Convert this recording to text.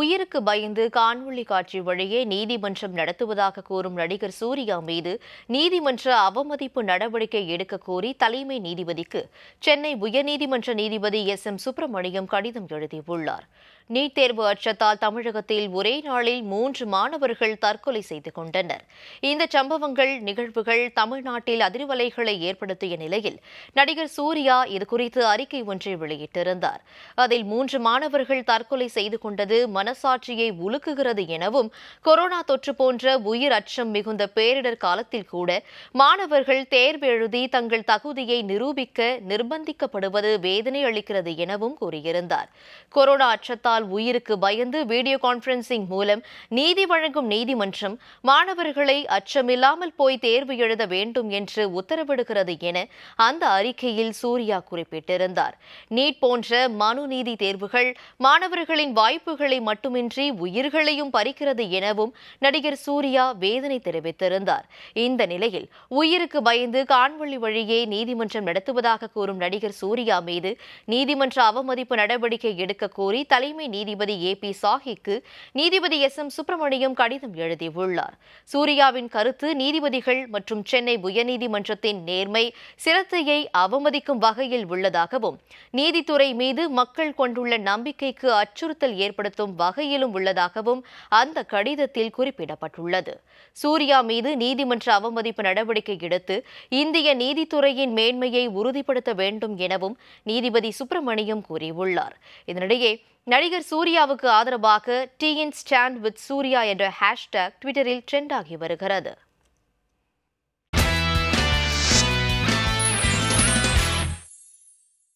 உயிருக்கு பயந்து காணொலி காட்சி வழியே நீதிமன்றம் நடத்துவதாக கூறும் நடிகர் சூர்யா மீது நீதிமன்ற அவமதிப்பு நடவடிக்கை எடுக்க கோரி தலைமை நீதிபதிக்கு சென்னை உயர்நீதிமன்ற நீதிபதி எஸ் எம் சுப்பிரமணியம் கடிதம் எழுதியுள்ளார் நீட் தேர்வு அச்சத்தால் தமிழகத்தில் ஒரே நாளில் மூன்று மாணவர்கள் தற்கொலை செய்து கொண்டனர் இந்த சம்பவங்கள் நிகழ்வுகள் தமிழ்நாட்டில் அதிர்வலைகளை ஏற்படுத்திய நிலையில் நடிகர் சூர்யா இதுகுறித்து அறிக்கை ஒன்றை வெளியிட்டிருந்தார் அதில் மூன்று மாணவர்கள் தற்கொலை செய்து கொண்டது மனசாட்சியை உலுக்குகிறது எனவும் கொரோனா தொற்று போன்ற உயிர் அச்சம் மிகுந்த பேரிடர் காலத்தில் கூட மாணவர்கள் தேர்வு எழுதி தங்கள் தகுதியை நிரூபிக்க நிர்பந்திக்கப்படுவது வேதனை அளிக்கிறது எனவும் கூறியிருந்தார் கொரோனா அச்சத்தால் தாக்குதலால் உயிருக்கு பயந்து வீடியோ கான்பரன்சிங் மூலம் நீதி வழங்கும் நீதிமன்றம் மாணவர்களை அச்சமில்லாமல் போய் தேர்வு எழுத வேண்டும் என்று உத்தரவிடுகிறது என அந்த அறிக்கையில் சூர்யா குறிப்பிட்டிருந்தார் நீட் போன்ற மனு நீதி தேர்வுகள் மாணவர்களின் வாய்ப்புகளை மட்டுமின்றி உயிர்களையும் பறிக்கிறது எனவும் நடிகர் சூர்யா வேதனை தெரிவித்திருந்தார் இந்த நிலையில் உயிருக்கு பயந்து கான்வழி வழியே நீதிமன்றம் நடத்துவதாக கூறும் நடிகர் சூர்யா மீது நீதிமன்ற அவமதிப்பு நடவடிக்கை எடுக்க கோரி தலைமை தலைமை நீதிபதி ஏ பி சாஹிக்கு நீதிபதி எஸ் எம் சுப்பிரமணியம் கடிதம் எழுதியுள்ளார் சூர்யாவின் கருத்து நீதிபதிகள் மற்றும் சென்னை உயர்நீதிமன்றத்தின் நேர்மை சிரத்தையை அவமதிக்கும் வகையில் உள்ளதாகவும் நீதித்துறை மீது மக்கள் கொண்டுள்ள நம்பிக்கைக்கு அச்சுறுத்தல் ஏற்படுத்தும் வகையிலும் உள்ளதாகவும் அந்த கடிதத்தில் குறிப்பிடப்பட்டுள்ளது சூர்யா மீது நீதிமன்ற அவமதிப்பு நடவடிக்கை எடுத்து இந்திய நீதித்துறையின் மேன்மையை உறுதிப்படுத்த வேண்டும் எனவும் நீதிபதி சுப்பிரமணியம் கூறியுள்ளார் இதனிடையே நடிகர் சூர்யாவுக்கு ஆதரவாக டீ இன் ஸ்டாண்ட் வித் சூர்யா என்ற ஹேஷ்டேக் ட்விட்டரில் ட்ரெண்ட் ஆகி வருகிறது